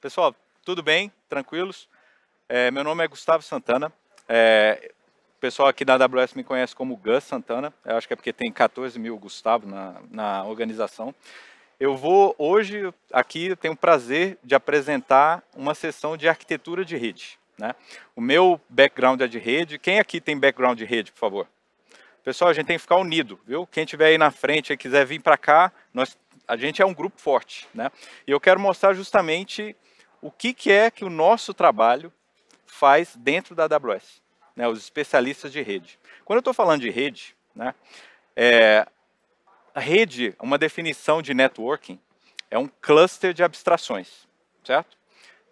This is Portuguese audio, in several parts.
Pessoal, tudo bem? Tranquilos? É, meu nome é Gustavo Santana. É, o pessoal aqui da AWS me conhece como Gus Santana. Eu acho que é porque tem 14 mil Gustavo na, na organização. Eu vou hoje aqui tenho o prazer de apresentar uma sessão de arquitetura de rede. Né? O meu background é de rede. Quem aqui tem background de rede, por favor? Pessoal, a gente tem que ficar unido, viu? Quem tiver aí na frente e quiser vir para cá, nós, a gente é um grupo forte, né? E eu quero mostrar justamente o que, que é que o nosso trabalho faz dentro da AWS, né, os especialistas de rede. Quando eu estou falando de rede, né, é, a rede, uma definição de networking, é um cluster de abstrações, certo?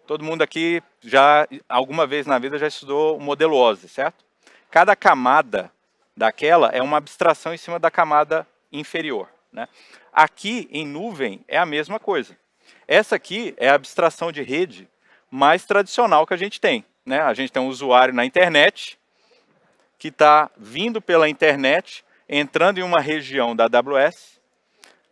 Todo mundo aqui já, alguma vez na vida, já estudou o modelo OSI, certo? Cada camada daquela é uma abstração em cima da camada inferior. Né? Aqui, em nuvem, é a mesma coisa. Essa aqui é a abstração de rede mais tradicional que a gente tem. Né? A gente tem um usuário na internet que está vindo pela internet, entrando em uma região da AWS,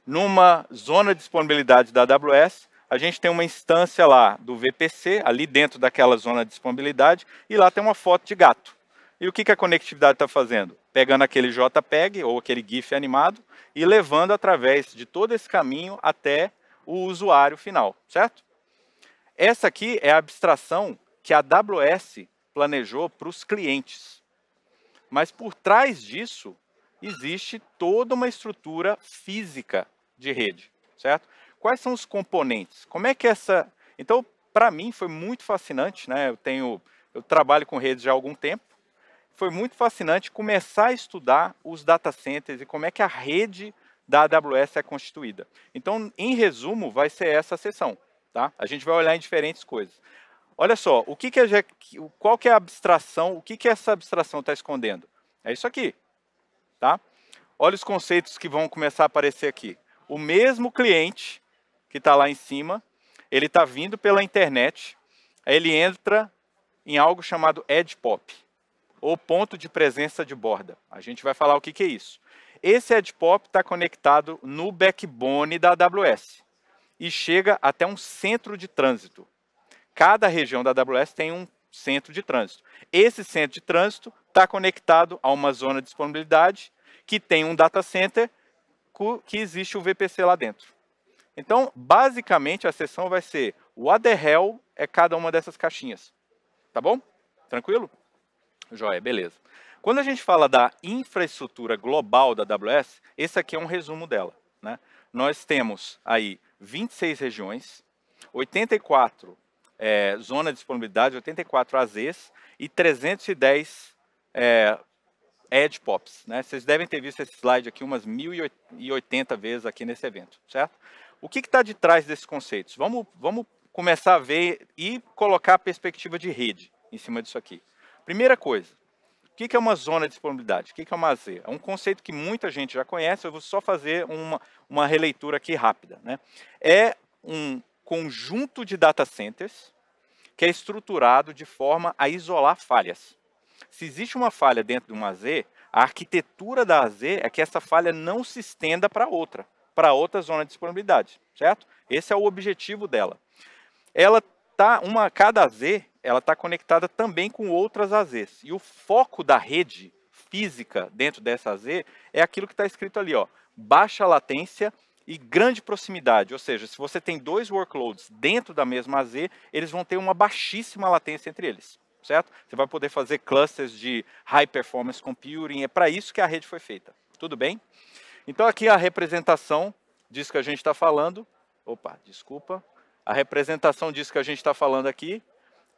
numa zona de disponibilidade da AWS, a gente tem uma instância lá do VPC, ali dentro daquela zona de disponibilidade, e lá tem uma foto de gato. E o que, que a conectividade está fazendo? Pegando aquele JPEG ou aquele GIF animado e levando através de todo esse caminho até o usuário final, certo? Essa aqui é a abstração que a AWS planejou para os clientes. Mas por trás disso existe toda uma estrutura física de rede, certo? Quais são os componentes? Como é que essa Então, para mim foi muito fascinante, né? Eu tenho eu trabalho com redes já há algum tempo. Foi muito fascinante começar a estudar os data centers e como é que a rede da AWS é constituída. Então, em resumo, vai ser essa sessão. Tá? A gente vai olhar em diferentes coisas. Olha só, o que, que é, qual que é a abstração, o que, que essa abstração está escondendo? É isso aqui. Tá? Olha os conceitos que vão começar a aparecer aqui. O mesmo cliente que está lá em cima, ele está vindo pela internet, ele entra em algo chamado Edge Pop, ou ponto de presença de borda. A gente vai falar o que, que é isso. Esse pop está conectado no backbone da AWS e chega até um centro de trânsito. Cada região da AWS tem um centro de trânsito. Esse centro de trânsito está conectado a uma zona de disponibilidade que tem um data center que existe o VPC lá dentro. Então, basicamente, a sessão vai ser o the hell é cada uma dessas caixinhas. Tá bom? Tranquilo? Joia, beleza. Quando a gente fala da infraestrutura global da AWS, esse aqui é um resumo dela. Né? Nós temos aí 26 regiões, 84 é, zona de disponibilidade, 84 AZs e 310 é, Edge Pops. Né? Vocês devem ter visto esse slide aqui umas 1.080 vezes aqui nesse evento, certo? O que está de trás desses conceitos? Vamos, vamos começar a ver e colocar a perspectiva de rede em cima disso aqui. Primeira coisa, o que é uma zona de disponibilidade? O que é uma AZ? É um conceito que muita gente já conhece, eu vou só fazer uma, uma releitura aqui rápida. Né? É um conjunto de data centers que é estruturado de forma a isolar falhas. Se existe uma falha dentro de uma AZ, a arquitetura da AZ é que essa falha não se estenda para outra, para outra zona de disponibilidade, certo? Esse é o objetivo dela. Ela tá uma cada AZ ela está conectada também com outras AZs. E o foco da rede física dentro dessa AZ é aquilo que está escrito ali, ó, baixa latência e grande proximidade. Ou seja, se você tem dois workloads dentro da mesma AZ, eles vão ter uma baixíssima latência entre eles. Certo? Você vai poder fazer clusters de high performance computing, é para isso que a rede foi feita. Tudo bem? Então aqui a representação disso que a gente está falando. Opa, desculpa. A representação disso que a gente está falando aqui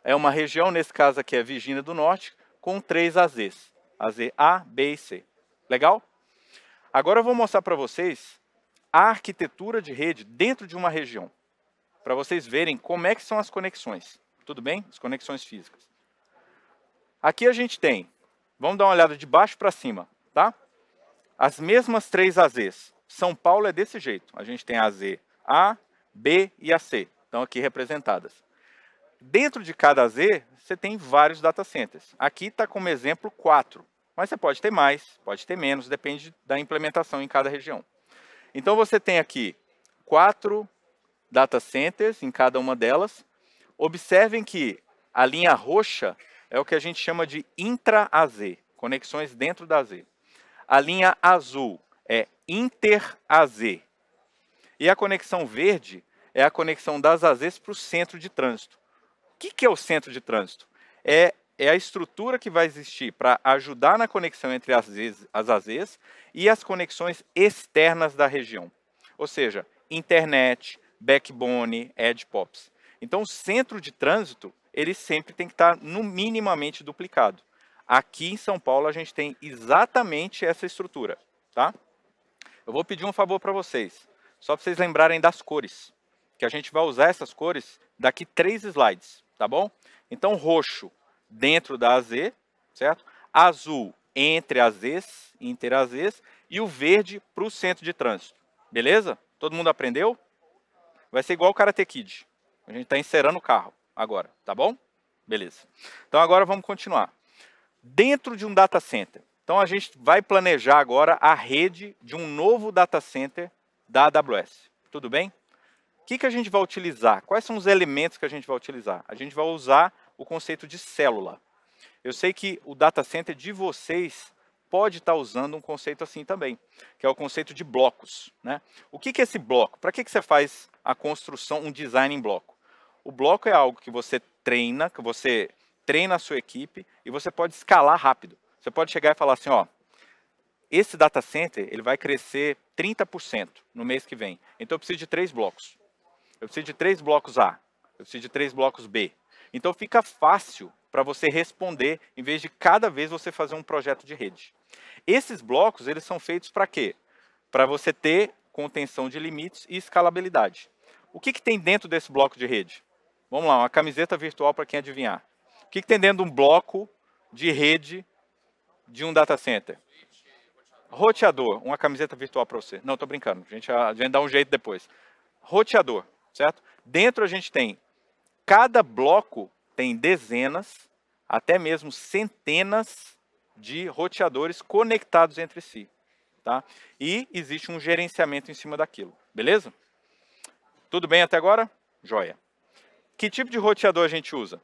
é uma região, nesse caso aqui é Virgínia do Norte, com três AZs. AZ A, B e C. Legal? Agora eu vou mostrar para vocês a arquitetura de rede dentro de uma região, para vocês verem como é que são as conexões. Tudo bem? As conexões físicas. Aqui a gente tem, vamos dar uma olhada de baixo para cima, tá? As mesmas três AZs. São Paulo é desse jeito. A gente tem a AZ A, B e a C, estão aqui representadas. Dentro de cada Z, você tem vários data centers. Aqui está como exemplo 4, mas você pode ter mais, pode ter menos, depende da implementação em cada região. Então você tem aqui quatro data centers em cada uma delas. Observem que a linha roxa é o que a gente chama de intra-AZ, conexões dentro da Z. A linha azul é inter-AZ. E a conexão verde é a conexão das AZs para o centro de trânsito que, que é o centro de trânsito? É, é a estrutura que vai existir para ajudar na conexão entre as, as AZs e as conexões externas da região. Ou seja, internet, backbone, edge pops. Então, o centro de trânsito, ele sempre tem que estar tá no minimamente duplicado. Aqui em São Paulo, a gente tem exatamente essa estrutura, tá? Eu vou pedir um favor para vocês, só para vocês lembrarem das cores, que a gente vai usar essas cores daqui três slides tá bom? Então, roxo dentro da AZ, certo? Azul entre as Zs, inter as Zs, e o verde para o centro de trânsito. Beleza? Todo mundo aprendeu? Vai ser igual o Karate Kid. A gente está inserando o carro agora, tá bom? Beleza. Então agora vamos continuar. Dentro de um data center. Então a gente vai planejar agora a rede de um novo data center da AWS. Tudo bem? que, que a gente vai utilizar? Quais são os elementos que a gente vai utilizar? A gente vai usar o conceito de célula. Eu sei que o data center de vocês pode estar tá usando um conceito assim também, que é o conceito de blocos. Né? O que, que é esse bloco? Para que, que você faz a construção, um design em bloco? O bloco é algo que você treina, que você treina a sua equipe e você pode escalar rápido. Você pode chegar e falar assim, ó, esse data center ele vai crescer 30% no mês que vem. Então eu preciso de três blocos. Eu preciso de três blocos A, eu preciso de três blocos B. Então fica fácil para você responder, em vez de cada vez você fazer um projeto de rede. Esses blocos, eles são feitos para quê? Para você ter contenção de limites e escalabilidade. O que, que tem dentro desse bloco de rede? Vamos lá, uma camiseta virtual para quem adivinhar. O que, que tem dentro de um bloco de rede de um data center? Roteador, uma camiseta virtual para você. Não, estou brincando, a gente, a gente dá um jeito depois. Roteador certo? Dentro a gente tem cada bloco tem dezenas, até mesmo centenas de roteadores conectados entre si, tá? E existe um gerenciamento em cima daquilo, beleza? Tudo bem até agora? Joia. Que tipo de roteador a gente usa?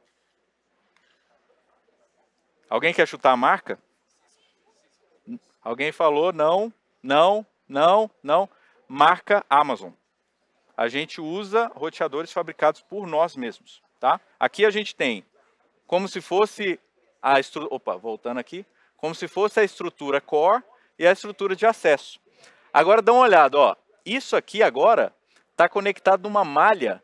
Alguém quer chutar a marca? Alguém falou não, não, não, não. Marca Amazon a gente usa roteadores fabricados por nós mesmos, tá? Aqui a gente tem como se fosse a estrutura, opa, voltando aqui, como se fosse a estrutura core e a estrutura de acesso. Agora dá uma olhada, ó, isso aqui agora está conectado numa malha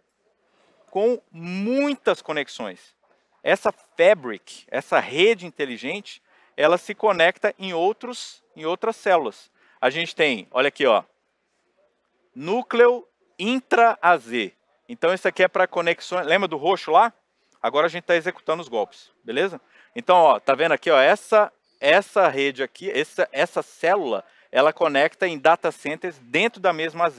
com muitas conexões. Essa fabric, essa rede inteligente, ela se conecta em outros, em outras células. A gente tem, olha aqui, ó, núcleo intra-AZ. Então isso aqui é para conexões, lembra do roxo lá? Agora a gente está executando os golpes, beleza? Então, ó, tá vendo aqui, ó, essa essa rede aqui, essa, essa célula, ela conecta em data centers dentro da mesma AZ.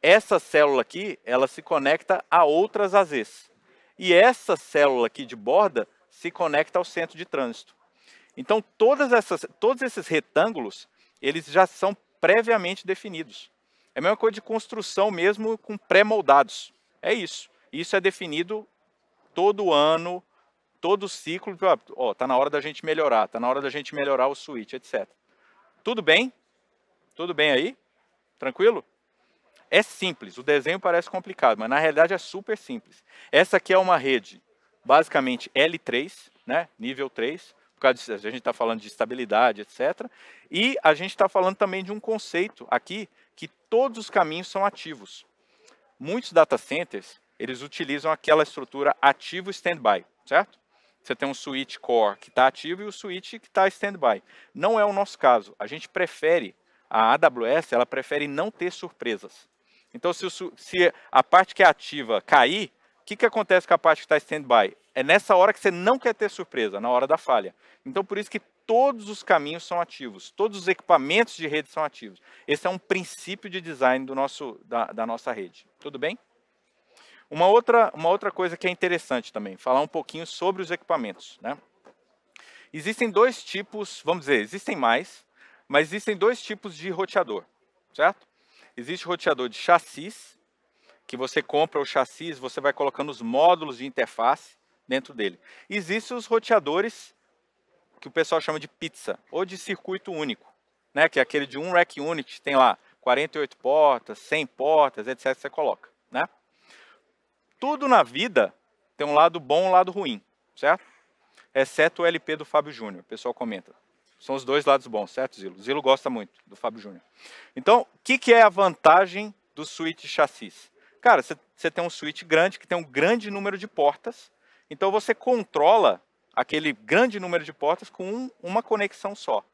Essa célula aqui, ela se conecta a outras AZs. E essa célula aqui de borda se conecta ao centro de trânsito. Então, todas essas, todos esses retângulos, eles já são previamente definidos. É a mesma coisa de construção mesmo com pré-moldados. É isso. Isso é definido todo ano, todo ciclo. Ó, tá na hora da gente melhorar, tá na hora da gente melhorar o switch, etc. Tudo bem? Tudo bem aí? Tranquilo? É simples, o desenho parece complicado, mas na realidade é super simples. Essa aqui é uma rede, basicamente L3, né? nível 3, por causa disso, a gente está falando de estabilidade, etc. E a gente está falando também de um conceito aqui que todos os caminhos são ativos. Muitos data centers, eles utilizam aquela estrutura ativo standby, certo? Você tem um switch core que está ativo e o switch que está standby. Não é o nosso caso. A gente prefere, a AWS, ela prefere não ter surpresas. Então, se, o, se a parte que é ativa cair, o que, que acontece com a parte que está standby? É nessa hora que você não quer ter surpresa, na hora da falha. Então, por isso que todos os caminhos são ativos, todos os equipamentos de rede são ativos. Esse é um princípio de design do nosso, da, da nossa rede. Tudo bem? Uma outra, uma outra coisa que é interessante também, falar um pouquinho sobre os equipamentos. Né? Existem dois tipos, vamos dizer, existem mais, mas existem dois tipos de roteador, certo? Existe roteador de chassis, que você compra o chassis, você vai colocando os módulos de interface dentro dele. Existem os roteadores que o pessoal chama de pizza, ou de circuito único, né? que é aquele de um rack unit, tem lá 48 portas, 100 portas, etc. Você coloca, né? Tudo na vida tem um lado bom e um lado ruim, certo? Exceto o LP do Fábio Júnior, o pessoal comenta. São os dois lados bons, certo, Zilo? Zilo gosta muito do Fábio Júnior. Então, o que, que, é a vantagem do suíte chassis? Cara, você tem um suíte grande que tem um grande número de portas, então você controla aquele grande número de portas com um, uma conexão só.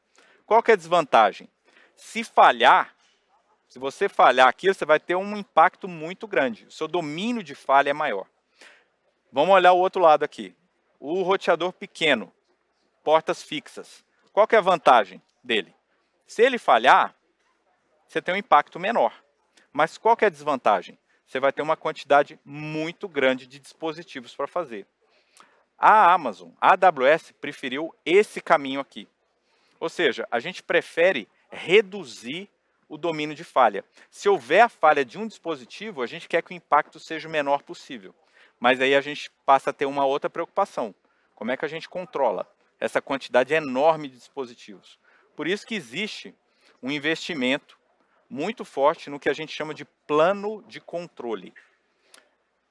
Qual que é a desvantagem? Se falhar, se você falhar aqui, você vai ter um impacto muito grande. O seu domínio de falha é maior. Vamos olhar o outro lado aqui. O roteador pequeno, portas fixas. Qual que é a vantagem dele? Se ele falhar, você tem um impacto menor. Mas qual que é a desvantagem? Você vai ter uma quantidade muito grande de dispositivos para fazer. A Amazon, a AWS, preferiu esse caminho aqui. Ou seja, a gente prefere reduzir o domínio de falha. Se houver a falha de um dispositivo, a gente quer que o impacto seja o menor possível. Mas aí a gente passa a ter uma outra preocupação. Como é que a gente controla essa quantidade enorme de dispositivos? Por isso que existe um investimento muito forte no que a gente chama de plano de controle.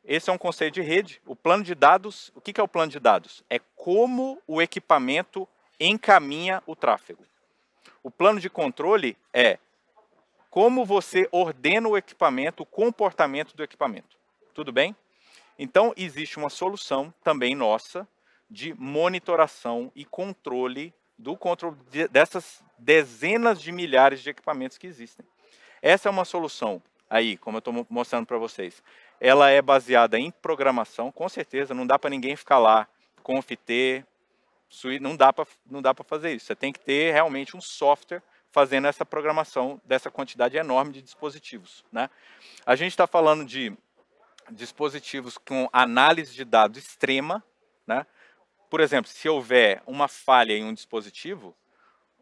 Esse é um conceito de rede. O plano de dados, o que é o plano de dados? É como o equipamento encaminha o tráfego. O plano de controle é como você ordena o equipamento, o comportamento do equipamento. Tudo bem? Então, existe uma solução também nossa de monitoração e controle do controle dessas dezenas de milhares de equipamentos que existem. Essa é uma solução aí, como eu estou mostrando para vocês ela é baseada em programação, com certeza, não dá para ninguém ficar lá confiter, suíte, não dá para não dá para fazer isso. Você tem que ter realmente um software fazendo essa programação dessa quantidade enorme de dispositivos, né? A gente está falando de dispositivos com análise de dados extrema, né? Por exemplo, se houver uma falha em um dispositivo,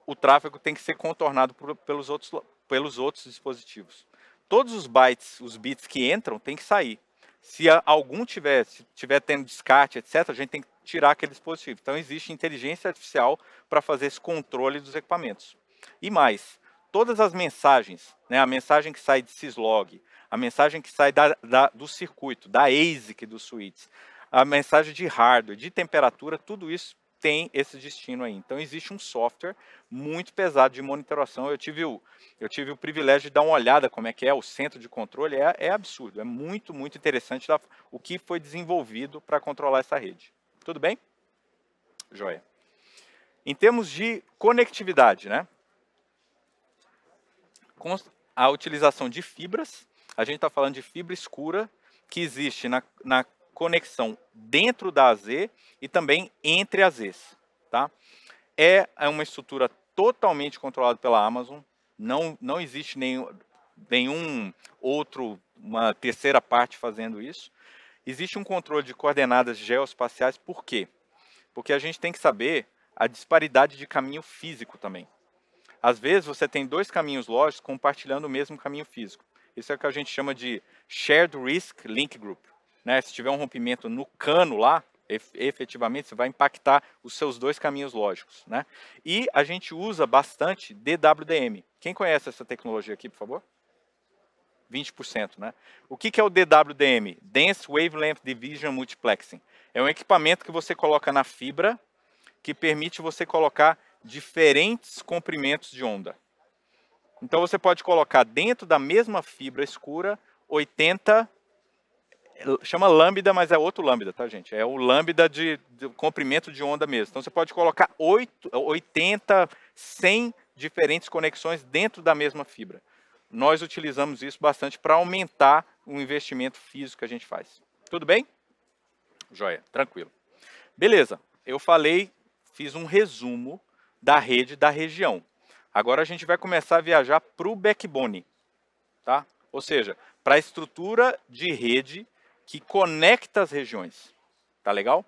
o tráfego tem que ser contornado por, pelos outros pelos outros dispositivos todos os bytes, os bits que entram, tem que sair. Se algum tiver, se tiver tendo descarte, etc., a gente tem que tirar aquele dispositivo. Então, existe inteligência artificial para fazer esse controle dos equipamentos. E mais, todas as mensagens, né, a mensagem que sai de syslog, a mensagem que sai da, da, do circuito, da ASIC dos switches, a mensagem de hardware, de temperatura, tudo isso tem esse destino aí. Então existe um software muito pesado de monitoração. Eu tive o, eu tive o privilégio de dar uma olhada como é que é o centro de controle. É, é absurdo, é muito, muito interessante da, o que foi desenvolvido para controlar essa rede. Tudo bem? Joia. Em termos de conectividade, né? Com a utilização de fibras, a gente está falando de fibra escura que existe na, na conexão dentro da AZ e também entre as Zs. Tá? É, é uma estrutura totalmente controlada pela Amazon, não, não existe nenhum, nenhum outro, uma terceira parte fazendo isso. Existe um controle de coordenadas geoespaciais, por quê? Porque a gente tem que saber a disparidade de caminho físico também. Às vezes você tem dois caminhos lógicos compartilhando o mesmo caminho físico. Isso é o que a gente chama de Shared Risk Link Group né? Se tiver um rompimento no cano lá, efetivamente você vai impactar os seus dois caminhos lógicos, né? E a gente usa bastante DWDM. Quem conhece essa tecnologia aqui, por favor? 20%, né? O que, que é o DWDM? Dense Wavelength Division Multiplexing. É um equipamento que você coloca na fibra que permite você colocar diferentes comprimentos de onda. Então você pode colocar dentro da mesma fibra escura 80 chama lambda, mas é outro lambda, tá, gente? É o lambda de, de comprimento de onda mesmo. Então você pode colocar 8, 80, 100 diferentes conexões dentro da mesma fibra. Nós utilizamos isso bastante para aumentar o investimento físico que a gente faz. Tudo bem? Joia, tranquilo. Beleza, eu falei, fiz um resumo da rede da região. Agora a gente vai começar a viajar para o backbone, tá? Ou seja, para a estrutura de rede que conecta as regiões. Tá legal?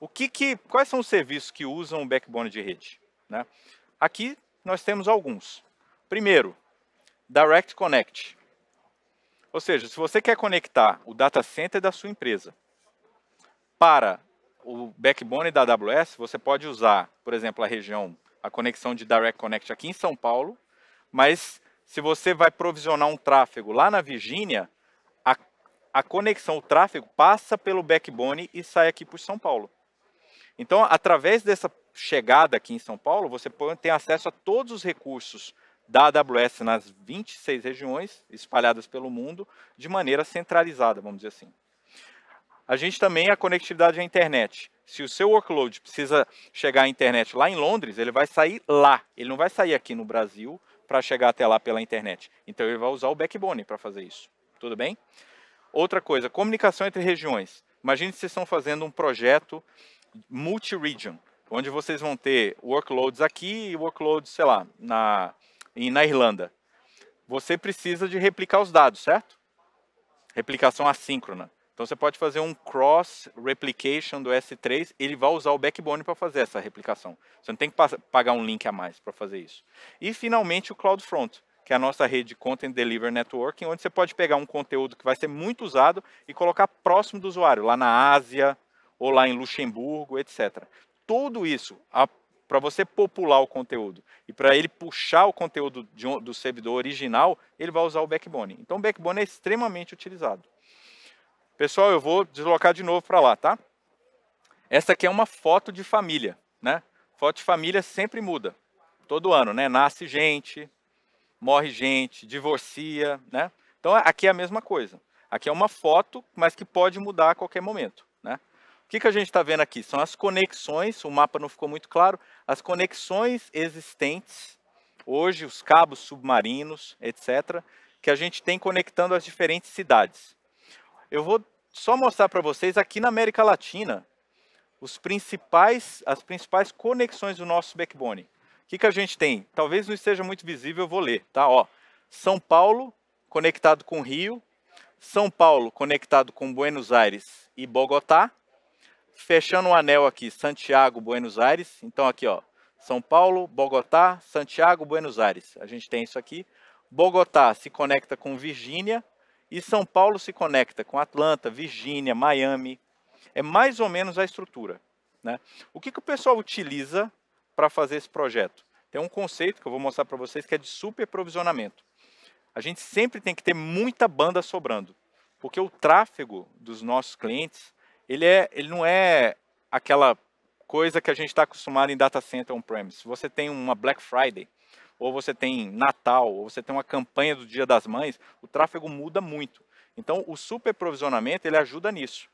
O que, que quais são os serviços que usam o backbone de rede? Né? Aqui nós temos alguns. Primeiro, Direct Connect. Ou seja, se você quer conectar o data center da sua empresa para o backbone da AWS, você pode usar, por exemplo, a região, a conexão de Direct Connect aqui em São Paulo, mas se você vai provisionar um tráfego lá na Virgínia, a conexão, o tráfego passa pelo backbone e sai aqui por São Paulo. Então, através dessa chegada aqui em São Paulo, você tem acesso a todos os recursos da AWS nas 26 regiões espalhadas pelo mundo de maneira centralizada, vamos dizer assim. A gente também a conectividade à internet. Se o seu workload precisa chegar à internet lá em Londres, ele vai sair lá. Ele não vai sair aqui no Brasil para chegar até lá pela internet. Então ele vai usar o backbone para fazer isso. Tudo bem? Outra coisa, comunicação entre regiões. Imagine se vocês estão fazendo um projeto multi-region, onde vocês vão ter workloads aqui e workloads, sei lá, na, na Irlanda. Você precisa de replicar os dados, certo? Replicação assíncrona. Então você pode fazer um cross replication do S3, ele vai usar o backbone para fazer essa replicação. Você não tem que pagar um link a mais para fazer isso. E finalmente o CloudFront que é a nossa rede Content Delivery Networking, onde você pode pegar um conteúdo que vai ser muito usado e colocar próximo do usuário, lá na Ásia, ou lá em Luxemburgo, etc. Tudo isso, para você popular o conteúdo e para ele puxar o conteúdo de, do servidor original, ele vai usar o backbone. Então, o backbone é extremamente utilizado. Pessoal, eu vou deslocar de novo para lá, tá? Essa aqui é uma foto de família, né? Foto de família sempre muda, todo ano, né? Nasce gente, morre gente, divorcia, né? Então aqui é a mesma coisa. Aqui é uma foto, mas que pode mudar a qualquer momento, né? O que, que a gente está vendo aqui? São as conexões, o mapa não ficou muito claro, as conexões existentes, hoje os cabos submarinos, etc., que a gente tem conectando as diferentes cidades. Eu vou só mostrar para vocês aqui na América Latina os principais, as principais conexões do nosso backbone. O que, que a gente tem? Talvez não esteja muito visível, eu vou ler, tá? Ó, São Paulo conectado com Rio, São Paulo conectado com Buenos Aires e Bogotá, fechando o um anel aqui, Santiago, Buenos Aires. Então aqui, ó, São Paulo, Bogotá, Santiago, Buenos Aires. A gente tem isso aqui. Bogotá se conecta com Virgínia e São Paulo se conecta com Atlanta, Virgínia, Miami. É mais ou menos a estrutura. Né? O que, que o pessoal utiliza para fazer esse projeto? Tem um conceito que eu vou mostrar para vocês que é de superprovisionamento. A gente sempre tem que ter muita banda sobrando, porque o tráfego dos nossos clientes, ele, é, ele não é aquela coisa que a gente está acostumado em data center on-premise. Você tem uma Black Friday, ou você tem Natal, ou você tem uma campanha do Dia das Mães, o tráfego muda muito. Então, o superprovisionamento ele ajuda nisso.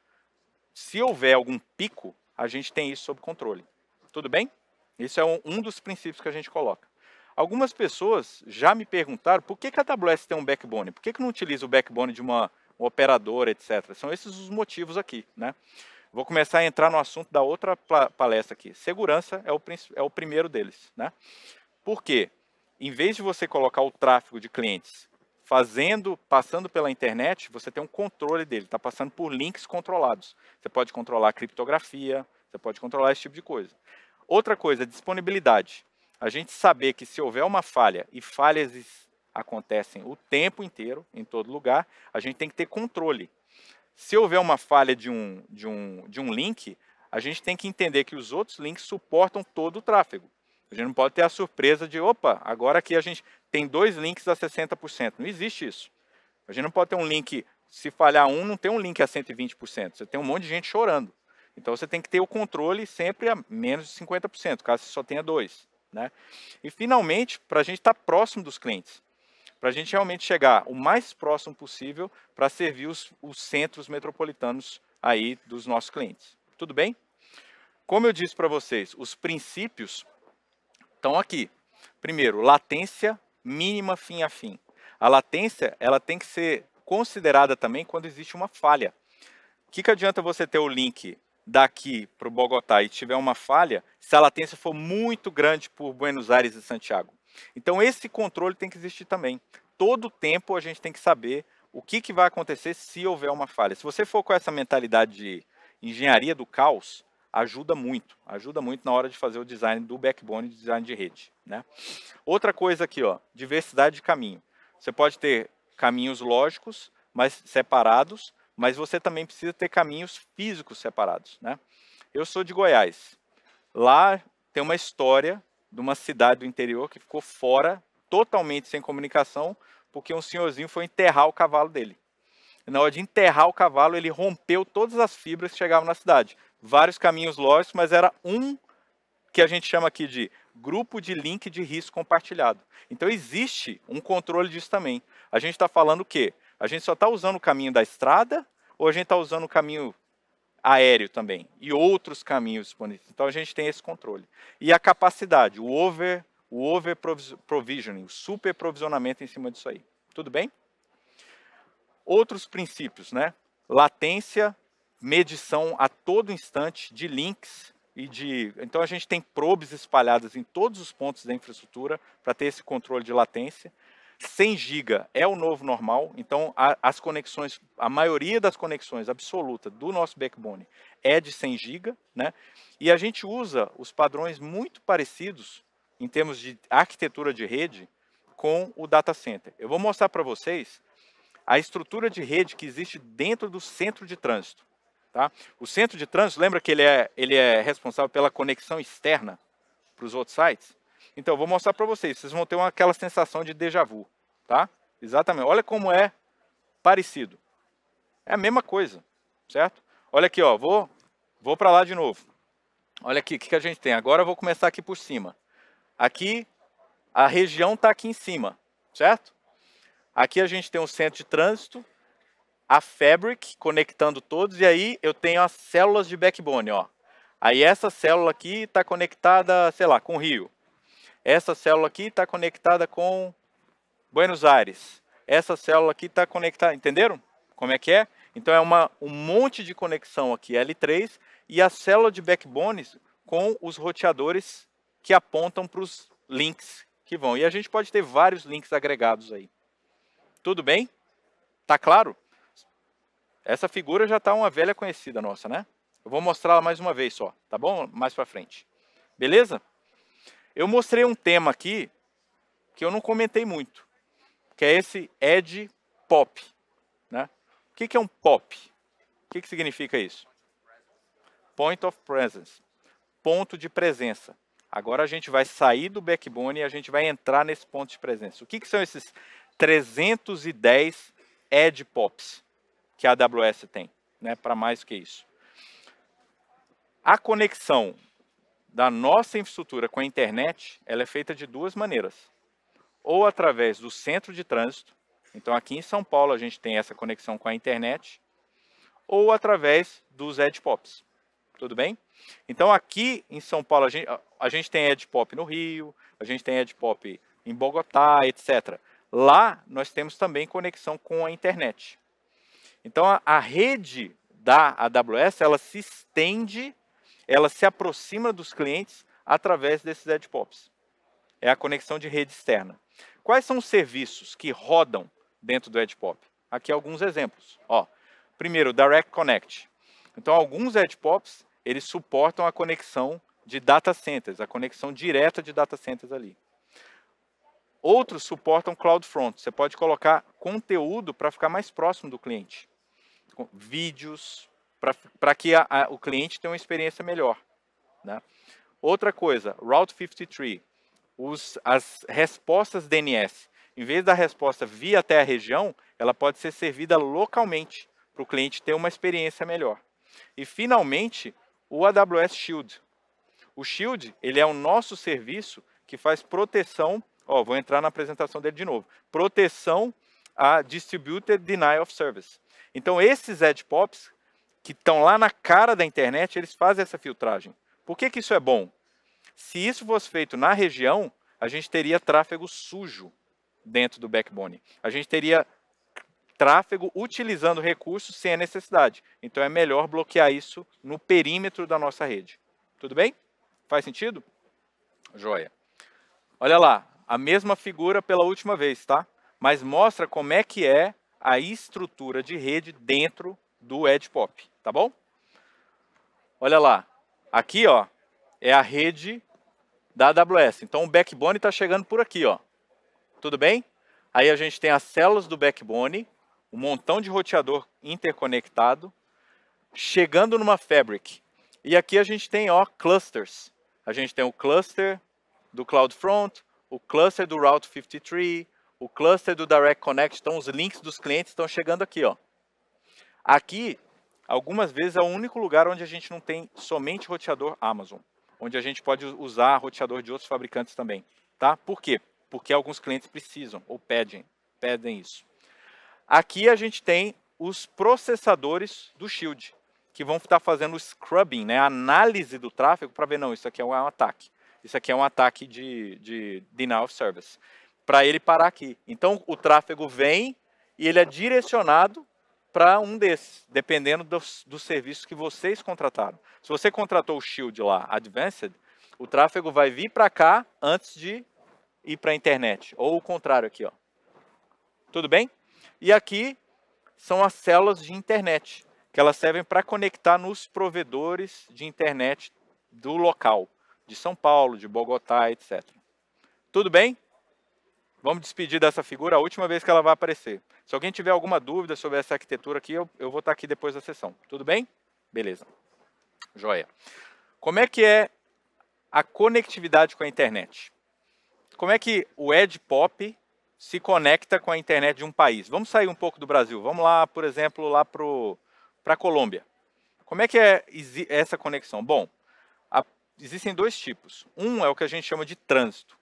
Se houver algum pico, a gente tem isso sob controle. Tudo bem? Isso é um, um dos princípios que a gente coloca. Algumas pessoas já me perguntaram por que, que a AWS tem um backbone, por que, que não utiliza o backbone de uma, uma operadora, etc. São esses os motivos aqui. Né? Vou começar a entrar no assunto da outra palestra aqui. Segurança é o, é o primeiro deles. Né? Por quê? Em vez de você colocar o tráfego de clientes fazendo, passando pela internet, você tem um controle dele, está passando por links controlados. Você pode controlar a criptografia, você pode controlar esse tipo de coisa. Outra coisa, disponibilidade. A gente saber que se houver uma falha, e falhas acontecem o tempo inteiro, em todo lugar, a gente tem que ter controle. Se houver uma falha de um, de um, de um link, a gente tem que entender que os outros links suportam todo o tráfego. A gente não pode ter a surpresa de, opa, agora que a gente tem dois links a 60%. Não existe isso. A gente não pode ter um link, se falhar um, não tem um link a 120%. Você tem um monte de gente chorando. Então você tem que ter o controle sempre a menos de 50%, caso você só tenha dois. Né? E finalmente, para a gente estar tá próximo dos clientes, para a gente realmente chegar o mais próximo possível para servir os, os centros metropolitanos aí dos nossos clientes. Tudo bem? Como eu disse para vocês, os princípios estão aqui. Primeiro, latência mínima fim a fim. A latência ela tem que ser considerada também quando existe uma falha. O que, que adianta você ter o link daqui para o Bogotá e tiver uma falha, se a latência for muito grande por Buenos Aires e Santiago. Então esse controle tem que existir também. Todo tempo a gente tem que saber o que, que vai acontecer se houver uma falha. Se você for com essa mentalidade de engenharia do caos, ajuda muito, ajuda muito na hora de fazer o design do backbone, design de rede. Né? Outra coisa aqui, ó, diversidade de caminho. Você pode ter caminhos lógicos, mas separados, mas você também precisa ter caminhos físicos separados, né? Eu sou de Goiás. Lá tem uma história de uma cidade do interior que ficou fora, totalmente sem comunicação, porque um senhorzinho foi enterrar o cavalo dele. na hora de enterrar o cavalo, ele rompeu todas as fibras que chegavam na cidade. Vários caminhos lógicos, mas era um que a gente chama aqui de grupo de link de risco compartilhado. Então existe um controle disso também. A gente está falando o quê? A gente só está usando o caminho da estrada ou a gente está usando o caminho aéreo também e outros caminhos disponíveis. Então a gente tem esse controle. E a capacidade, o over, o over provisioning, o super provisionamento em cima disso aí. Tudo bem? Outros princípios, né? Latência, medição a todo instante de links e de. Então a gente tem probes espalhadas em todos os pontos da infraestrutura para ter esse controle de latência. 100 GB é o novo normal, então a, as conexões, a maioria das conexões absoluta do nosso backbone é de 100 GB, né? E a gente usa os padrões muito parecidos em termos de arquitetura de rede com o data center. Eu vou mostrar para vocês a estrutura de rede que existe dentro do centro de trânsito. Tá? O centro de trânsito, lembra que ele é, ele é responsável pela conexão externa para os outros sites? Então, eu vou mostrar para vocês. Vocês vão ter uma, aquela sensação de déjà vu, tá? Exatamente. Olha como é parecido. É a mesma coisa, certo? Olha aqui, ó. Vou, vou para lá de novo. Olha aqui, o que, que a gente tem? Agora eu vou começar aqui por cima. Aqui, a região está aqui em cima, certo? Aqui a gente tem o centro de trânsito, a fabric conectando todos, e aí eu tenho as células de backbone, ó. Aí essa célula aqui está conectada, sei lá, com o rio. Essa célula aqui está conectada com Buenos Aires. Essa célula aqui está conectada, entenderam? Como é que é? Então é uma, um monte de conexão aqui, L3, e a célula de backbones com os roteadores que apontam para os links que vão. E a gente pode ter vários links agregados aí. Tudo bem? Tá claro? Essa figura já está uma velha conhecida nossa, né? Eu vou mostrá-la mais uma vez só, tá bom? Mais para frente. Beleza? Eu mostrei um tema aqui que eu não comentei muito, que é esse Edge Pop. Né? O que, é um pop? O que, significa isso? Point of presence, ponto de presença. Agora a gente vai sair do backbone e a gente vai entrar nesse ponto de presença. O que, são esses 310 Edge Pops que a AWS tem, né? para mais que isso? A conexão da nossa infraestrutura com a internet, ela é feita de duas maneiras. Ou através do centro de trânsito, então aqui em São Paulo a gente tem essa conexão com a internet, ou através dos edpops. Tudo bem? Então aqui em São Paulo a gente, a gente tem edpop no Rio, a gente tem edpop em Bogotá, etc. Lá nós temos também conexão com a internet. Então a, a rede da AWS ela se estende ela se aproxima dos clientes através desses pops. É a conexão de rede externa. Quais são os serviços que rodam dentro do pop? Aqui alguns exemplos. Ó, primeiro, Direct Connect. Então, alguns pops eles suportam a conexão de data centers, a conexão direta de data centers ali. Outros suportam CloudFront. Você pode colocar conteúdo para ficar mais próximo do cliente. Vídeos, para que a, a, o cliente tenha uma experiência melhor. Né? Outra coisa, Route 53, os, as respostas DNS. Em vez da resposta via até a região, ela pode ser servida localmente para o cliente ter uma experiência melhor. E finalmente, o AWS Shield. O Shield ele é o nosso serviço que faz proteção. Ó, vou entrar na apresentação dele de novo. Proteção a Distributed Denial of Service. Então, esses edge pops que estão lá na cara da internet, eles fazem essa filtragem. Por que, que isso é bom? Se isso fosse feito na região, a gente teria tráfego sujo dentro do backbone. A gente teria tráfego utilizando recursos sem a necessidade. Então é melhor bloquear isso no perímetro da nossa rede. Tudo bem? Faz sentido? Joia. Olha lá, a mesma figura pela última vez, tá? Mas mostra como é que é a estrutura de rede dentro do Edge Pop tá bom? Olha lá, aqui ó, é a rede da AWS. Então o backbone está chegando por aqui, ó. Tudo bem? Aí a gente tem as células do backbone, um montão de roteador interconectado, chegando numa fabric. E aqui a gente tem, ó, clusters. A gente tem o cluster do CloudFront, o cluster do Route 53, o cluster do Direct Connect. Então os links dos clientes estão chegando aqui, ó. Aqui algumas vezes é o único lugar onde a gente não tem somente roteador Amazon, onde a gente pode usar roteador de outros fabricantes também, tá? Por quê? Porque alguns clientes precisam ou pedem, pedem isso. Aqui a gente tem os processadores do Shield, que vão estar fazendo o scrubbing, né, a análise do tráfego para ver, não, isso aqui é, é um ataque. Isso aqui é um ataque de, de denial of service. Para ele parar aqui. Então, o tráfego vem e ele é direcionado para um desses, dependendo dos, dos serviços que vocês contrataram. Se você contratou o Shield lá, Advanced, o tráfego vai vir para cá antes de ir para a internet, ou o contrário aqui, ó. Tudo bem? E aqui são as células de internet, que elas servem para conectar nos provedores de internet do local, de São Paulo, de Bogotá, etc. Tudo bem? Vamos despedir dessa figura a última vez que ela vai aparecer. Se alguém tiver alguma dúvida sobre essa arquitetura aqui, eu, eu vou estar aqui depois da sessão. Tudo bem? Beleza. Joia. Como é que é a conectividade com a internet? Como é que o Ed Pop se conecta com a internet de um país? Vamos sair um pouco do Brasil. Vamos lá, por exemplo, lá para a Colômbia. Como é que é essa conexão? Bom, a, existem dois tipos. Um é o que a gente chama de trânsito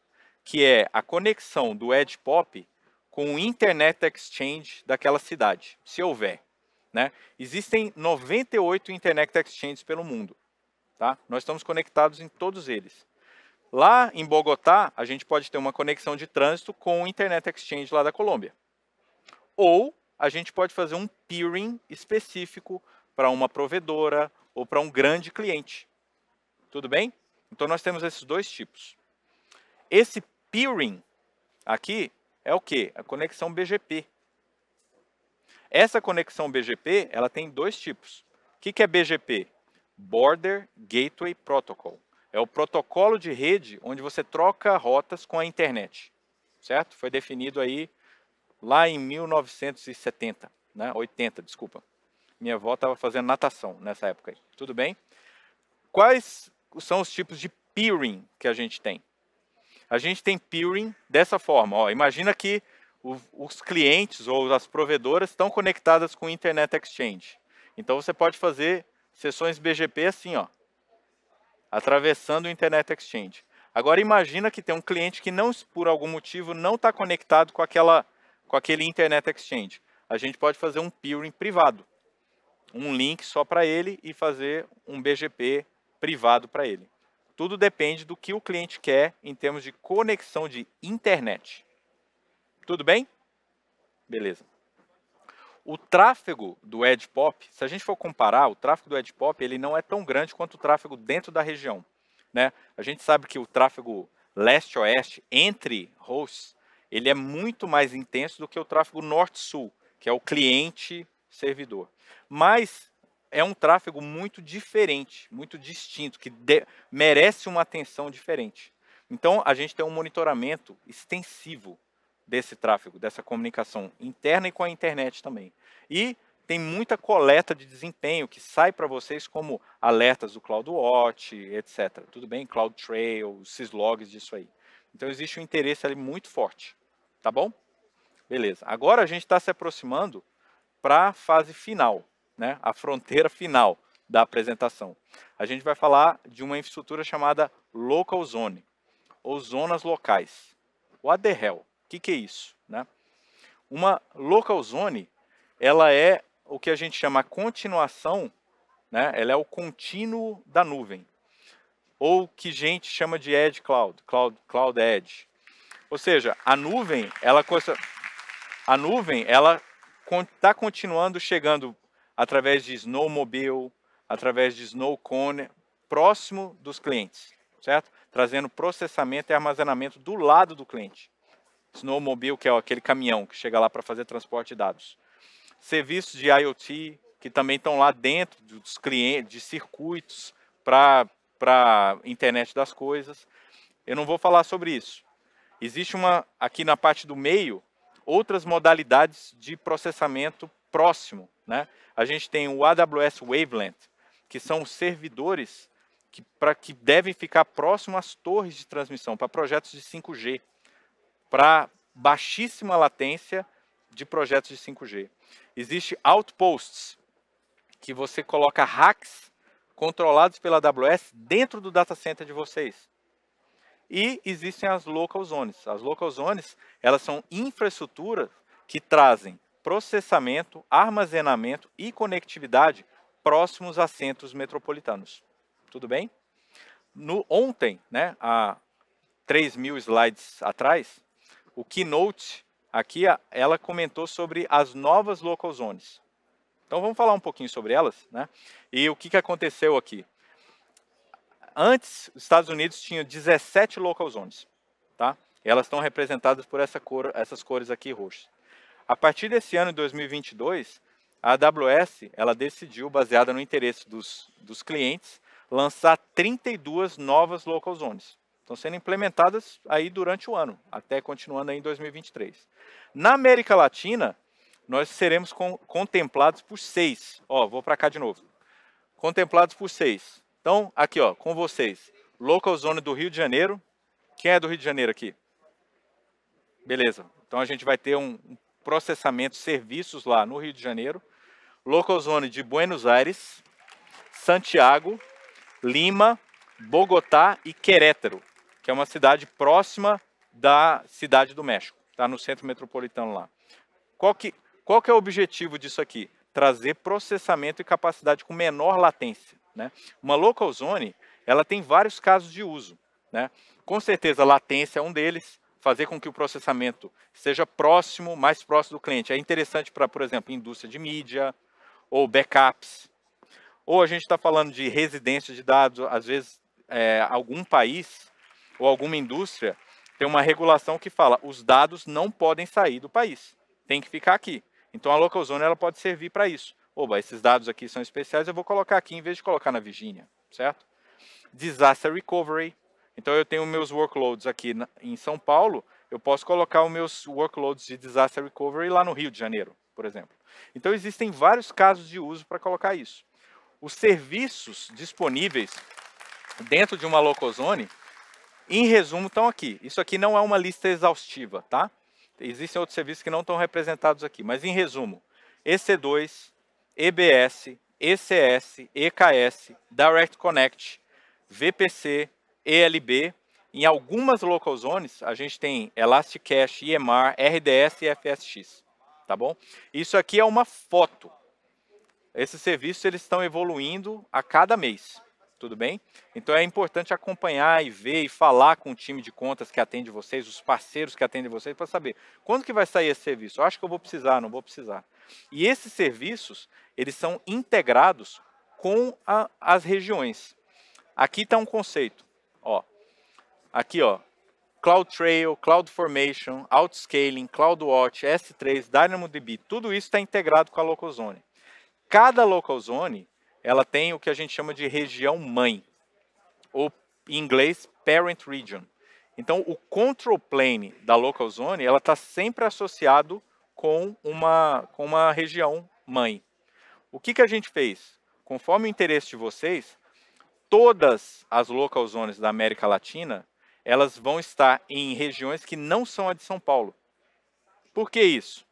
que é a conexão do Edge Pop com o Internet Exchange daquela cidade, se houver. Né? Existem 98 Internet Exchanges pelo mundo. Tá? Nós estamos conectados em todos eles. Lá em Bogotá, a gente pode ter uma conexão de trânsito com o Internet Exchange lá da Colômbia. Ou a gente pode fazer um peering específico para uma provedora ou para um grande cliente. Tudo bem? Então nós temos esses dois tipos. Esse peering aqui é o que? A conexão BGP. Essa conexão BGP ela tem dois tipos. O que, que é BGP? Border Gateway Protocol. É o protocolo de rede onde você troca rotas com a internet. Certo? Foi definido aí lá em 1970, né? 80, desculpa. Minha avó estava fazendo natação nessa época. Aí. Tudo bem? Quais são os tipos de peering que a gente tem? a gente tem peering dessa forma. Ó, imagina que o, os clientes ou as provedoras estão conectadas com o Internet Exchange. Então você pode fazer sessões BGP assim, ó, atravessando o Internet Exchange. Agora imagina que tem um cliente que não, por algum motivo, não está conectado com aquela, com aquele Internet Exchange. A gente pode fazer um peering privado, um link só para ele e fazer um BGP privado para ele. Tudo depende do que o cliente quer em termos de conexão de internet. Tudo bem? Beleza. O tráfego do Edge Pop, se a gente for comparar, o tráfego do Edge Pop ele não é tão grande quanto o tráfego dentro da região. Né? A gente sabe que o tráfego leste-oeste entre hosts ele é muito mais intenso do que o tráfego norte-sul, que é o cliente servidor. Mas é um tráfego muito diferente, muito distinto, que de, merece uma atenção diferente. Então, a gente tem um monitoramento extensivo desse tráfego, dessa comunicação interna e com a internet também. E tem muita coleta de desempenho que sai para vocês como alertas do CloudWatch, etc. Tudo bem? CloudTrail, syslogs disso aí. Então, existe um interesse ali muito forte. Tá bom? Beleza. Agora a gente está se aproximando para a fase final, né, a fronteira final da apresentação. A gente vai falar de uma infraestrutura chamada Local Zone, ou zonas locais. O the O que, que é isso? Né? Uma Local Zone, ela é o que a gente chama continuação, né? ela é o contínuo da nuvem, ou que gente chama de Edge Cloud, Cloud, cloud Edge. Ou seja, a nuvem, ela a nuvem, ela está continuando chegando através de snowmobile, através de Snowcone, próximo dos clientes, certo? Trazendo processamento e armazenamento do lado do cliente. Snowmobile, que é aquele caminhão que chega lá para fazer transporte de dados. Serviços de IoT, que também estão lá dentro dos clientes, de circuitos para internet das coisas. Eu não vou falar sobre isso. Existe uma, aqui na parte do meio, outras modalidades de processamento próximo, né? A gente tem o AWS Wavelength, que são os servidores que, pra, que devem ficar próximo às torres de transmissão para projetos de 5G, para baixíssima latência de projetos de 5G. Existe outposts, que você coloca hacks controlados pela AWS dentro do data center de vocês. E existem as local zones. As local zones, elas são infraestruturas que trazem processamento, armazenamento e conectividade próximos a centros metropolitanos. Tudo bem? No, ontem, né, há 3 mil slides atrás, o Keynote, aqui, ela comentou sobre as novas local zones. Então vamos falar um pouquinho sobre elas, né? E o que, que aconteceu aqui? Antes, os Estados Unidos tinham 17 local zones, tá? E elas estão representadas por essa cor, essas cores aqui roxas. A partir desse ano, 2022, a AWS ela decidiu, baseada no interesse dos, dos clientes, lançar 32 novas local zones. Estão sendo implementadas aí durante o ano, até continuando aí em 2023. Na América Latina, nós seremos com, contemplados por seis. Ó, vou para cá de novo. Contemplados por seis. Então, aqui, ó, com vocês. Local Zone do Rio de Janeiro. Quem é do Rio de Janeiro aqui? Beleza. Então a gente vai ter um, processamento serviços lá no Rio de Janeiro, Localzone de Buenos Aires, Santiago, Lima, Bogotá e Querétaro, que é uma cidade próxima da cidade do México, está no centro metropolitano lá. Qual que, qual que é o objetivo disso aqui? Trazer processamento e capacidade com menor latência. Né? Uma local zone, ela tem vários casos de uso. Né? Com certeza, latência é um deles, fazer com que o processamento seja próximo, mais próximo do cliente. É interessante para, por exemplo, indústria de mídia ou backups. Ou a gente está falando de residência de dados, às vezes é, algum país ou alguma indústria tem uma regulação que fala os dados não podem sair do país, tem que ficar aqui. Então a local zone ela pode servir para isso. Oba, esses dados aqui são especiais, eu vou colocar aqui em vez de colocar na Virgínia, certo? Disaster recovery, então eu tenho meus workloads aqui na, em São Paulo, eu posso colocar os meus workloads de disaster recovery lá no Rio de Janeiro, por exemplo. Então existem vários casos de uso para colocar isso. Os serviços disponíveis dentro de uma locozone, em resumo, estão aqui. Isso aqui não é uma lista exaustiva, tá? Existem outros serviços que não estão representados aqui, mas em resumo, EC2, EBS, ECS, EKS, Direct Connect, VPC, ELB. Em algumas local zones, a gente tem Elastic Cache, EMR, RDS e FSX, tá bom? Isso aqui é uma foto. Esses serviços eles estão evoluindo a cada mês, tudo bem? Então é importante acompanhar e ver e falar com o time de contas que atende vocês, os parceiros que atendem vocês, para saber quando que vai sair esse serviço. Eu acho que eu vou precisar, não vou precisar. E esses serviços, eles são integrados com a, as regiões. Aqui está um conceito. Ó, aqui, ó, CloudTrail, CloudFormation, Outscaling, CloudWatch, S3, DynamoDB, tudo isso está integrado com a Localzone. Cada Localzone, ela tem o que a gente chama de região mãe, ou em inglês, Parent Region. Então, o control plane da Localzone, ela está sempre associado com uma, com uma região mãe. O que, que a gente fez? Conforme o interesse de vocês, todas as local zones da América Latina, elas vão estar em regiões que não são a de São Paulo. Por que isso?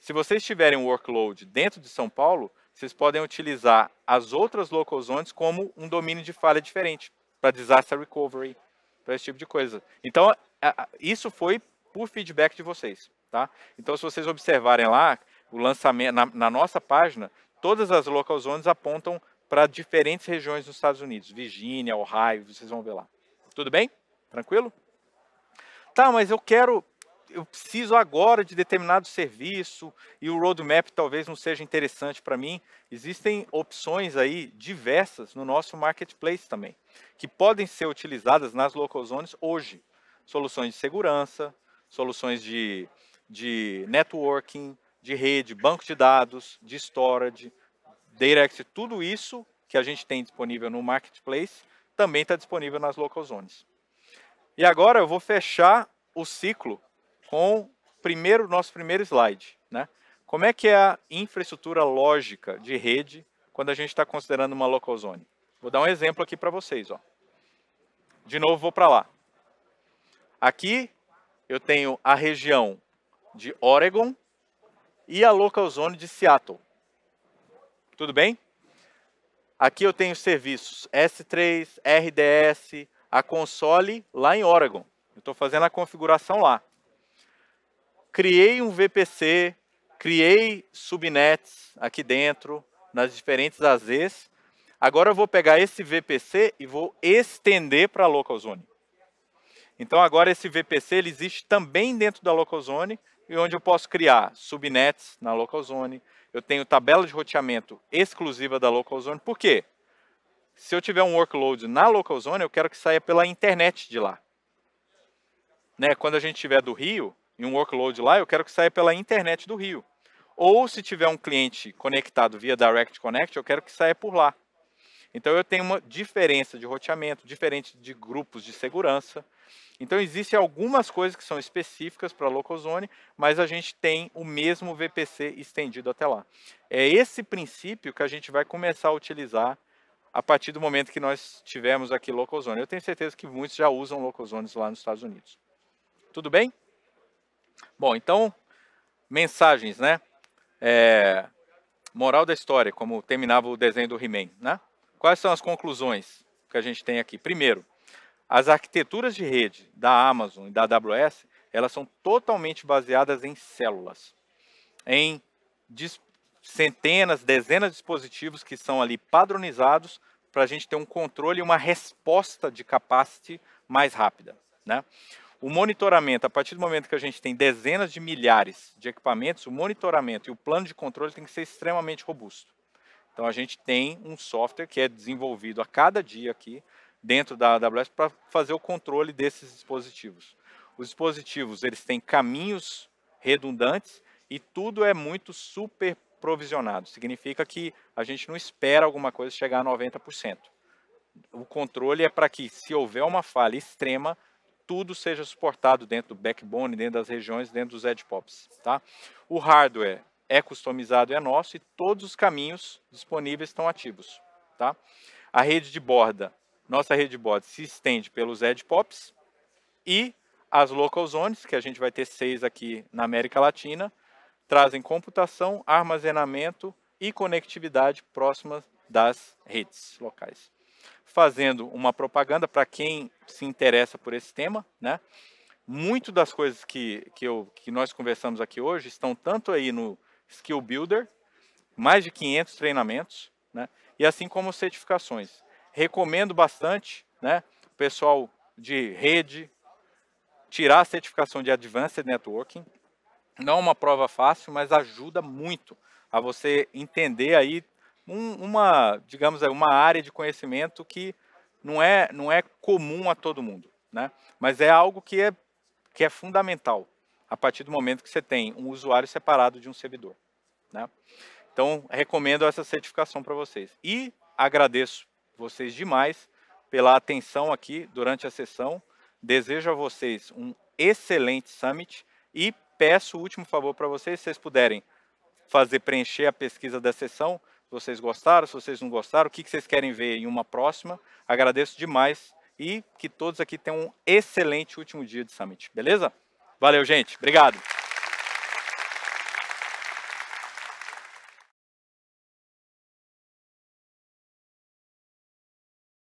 Se vocês tiverem um workload dentro de São Paulo, vocês podem utilizar as outras local zones como um domínio de falha diferente, para disaster recovery, para esse tipo de coisa. Então, isso foi por feedback de vocês. Tá? Então, se vocês observarem lá, o lançamento na, na nossa página, todas as local zones apontam para diferentes regiões dos Estados Unidos, Virgínia, Ohio, vocês vão ver lá. Tudo bem? Tranquilo? Tá, mas eu quero, eu preciso agora de determinado serviço e o roadmap talvez não seja interessante para mim. Existem opções aí diversas no nosso marketplace também, que podem ser utilizadas nas local zones hoje. Soluções de segurança, soluções de, de networking, de rede, banco de dados, de storage, Direct, tudo isso que a gente tem disponível no Marketplace, também está disponível nas local zones. E agora eu vou fechar o ciclo com primeiro nosso primeiro slide, né? Como é que é a infraestrutura lógica de rede quando a gente está considerando uma local zone? Vou dar um exemplo aqui para vocês, ó. De novo vou para lá. Aqui eu tenho a região de Oregon e a local zone de Seattle. Tudo bem? Aqui eu tenho serviços S3, RDS, a console lá em Oregon. Eu estou fazendo a configuração lá. Criei um VPC, criei subnets aqui dentro, nas diferentes AZs. Agora eu vou pegar esse VPC e vou estender para a LocalZone. Então agora esse VPC ele existe também dentro da LocalZone, e onde eu posso criar subnets na LocalZone, zone, eu tenho tabela de roteamento exclusiva da localzone. Por quê? Se eu tiver um workload na localzone, eu quero que saia pela internet de lá. Né? Quando a gente tiver do Rio, e um workload lá, eu quero que saia pela internet do Rio. Ou se tiver um cliente conectado via Direct Connect, eu quero que saia por lá. Então eu tenho uma diferença de roteamento, diferente de grupos de segurança. Então existem algumas coisas que são específicas para a Locozone, mas a gente tem o mesmo VPC estendido até lá. É esse princípio que a gente vai começar a utilizar a partir do momento que nós tivermos aqui locozone. Eu tenho certeza que muitos já usam locozones lá nos Estados Unidos. Tudo bem? Bom, então mensagens, né? É, moral da história, como terminava o desenho do He-Man, né? Quais são as conclusões que a gente tem aqui? Primeiro, as arquiteturas de rede da Amazon e da AWS, elas são totalmente baseadas em células, em centenas, dezenas de dispositivos que são ali padronizados para a gente ter um controle e uma resposta de capacity mais rápida. Né? O monitoramento, a partir do momento que a gente tem dezenas de milhares de equipamentos, o monitoramento e o plano de controle tem que ser extremamente robusto. Então a gente tem um software que é desenvolvido a cada dia aqui dentro da AWS para fazer o controle desses dispositivos. Os dispositivos eles têm caminhos redundantes e tudo é muito super provisionado. Significa que a gente não espera alguma coisa chegar a 90%. O controle é para que, se houver uma falha extrema, tudo seja suportado dentro do backbone, dentro das regiões, dentro dos edge pops. Tá? O hardware é customizado, é nosso e todos os caminhos disponíveis estão ativos. Tá? A rede de borda nossa rede bot se estende pelos Edge Pops e as local zones, que a gente vai ter seis aqui na América Latina, trazem computação, armazenamento e conectividade próximas das redes locais. Fazendo uma propaganda para quem se interessa por esse tema, né? Muito das coisas que, que, eu, que nós conversamos aqui hoje estão tanto aí no Skill Builder, mais de 500 treinamentos, né? e assim como certificações recomendo bastante, né? pessoal de rede, tirar a certificação de Advanced Networking. Não é uma prova fácil, mas ajuda muito a você entender aí um, uma, digamos, é uma área de conhecimento que não é, não é comum a todo mundo, né? Mas é algo que é, que é fundamental a partir do momento que você tem um usuário separado de um servidor, né? Então, recomendo essa certificação para vocês. E agradeço vocês demais pela atenção aqui durante a sessão. Desejo a vocês um excelente summit e peço o último favor para vocês, se vocês puderem fazer preencher a pesquisa da sessão, se vocês gostaram, se vocês não gostaram, o que vocês querem ver em uma próxima. Agradeço demais e que todos aqui tenham um excelente último dia de summit, beleza? Valeu, gente. Obrigado.